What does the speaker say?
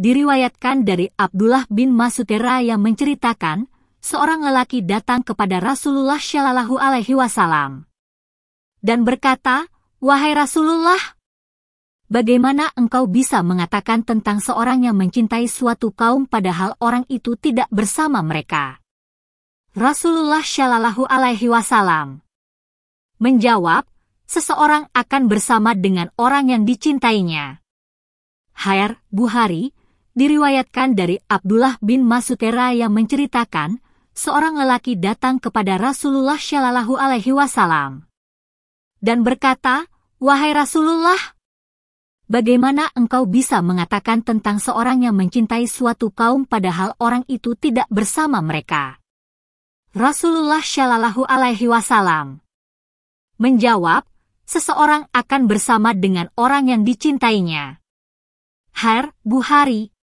diriwayatkan dari Abdullah bin Masutera yang menceritakan, seorang lelaki datang kepada Rasulullah Shallallahu Alaihi Wasallam dan berkata, Wahai Rasulullah, bagaimana engkau bisa mengatakan tentang seorang yang mencintai suatu kaum padahal orang itu tidak bersama mereka? Rasulullah Shallallahu Alaihi Wasallam menjawab, seseorang akan bersama dengan orang yang dicintainya. Hayar Buhari diriwayatkan dari Abdullah bin Masukera yang menceritakan, seorang lelaki datang kepada Rasulullah Shallallahu Alaihi Wasallam dan berkata, Wahai Rasulullah, bagaimana engkau bisa mengatakan tentang seorang yang mencintai suatu kaum padahal orang itu tidak bersama mereka? Rasulullah Shallallahu Alaihi Wasallam menjawab, seseorang akan bersama dengan orang yang dicintainya. Har Buhari